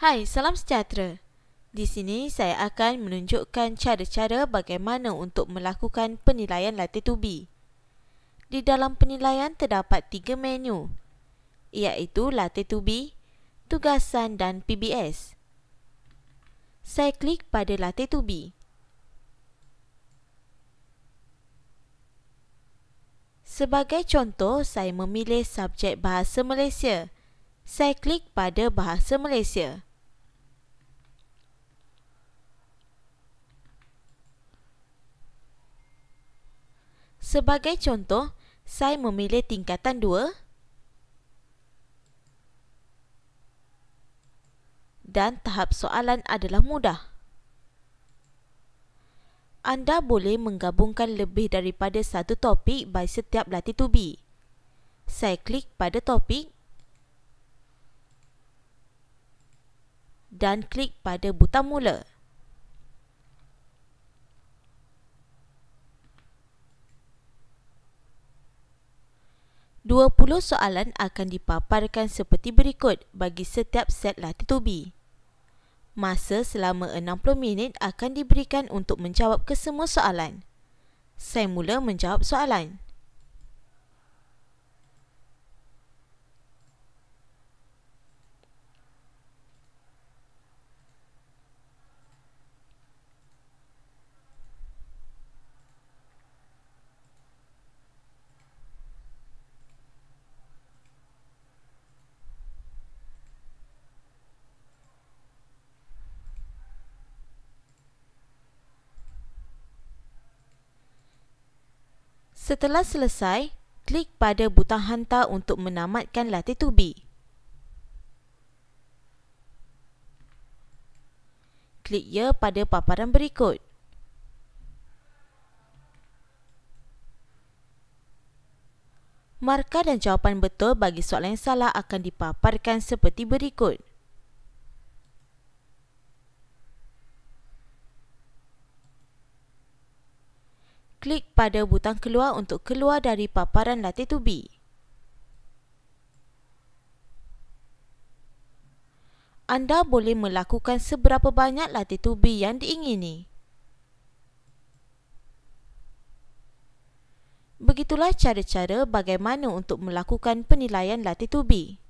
Hai, salam sejahtera. Di sini saya akan menunjukkan cara-cara bagaimana untuk melakukan penilaian latitubi. Di dalam penilaian terdapat tiga menu, iaitu latitubi, tugasan dan PBS. Saya klik pada latitubi. Sebagai contoh, saya memilih subjek Bahasa Malaysia. Saya klik pada Bahasa Malaysia. Sebagai contoh, saya memilih tingkatan 2 dan tahap soalan adalah mudah. Anda boleh menggabungkan lebih daripada satu topik by setiap latitubi. Saya klik pada topik dan klik pada butang mula. 20 soalan akan dipaparkan seperti berikut bagi setiap set latihan. tubi. Masa selama 60 minit akan diberikan untuk menjawab kesemua soalan. Saya mula menjawab soalan. Setelah selesai, klik pada butang hantar untuk menamatkan latitubi. Klik Ya pada paparan berikut. Markah dan jawapan betul bagi soalan yang salah akan dipaparkan seperti berikut. klik pada butang keluar untuk keluar dari paparan latitubi. Anda boleh melakukan seberapa banyak latitubi yang diingini. Begitulah cara-cara bagaimana untuk melakukan penilaian latitubi.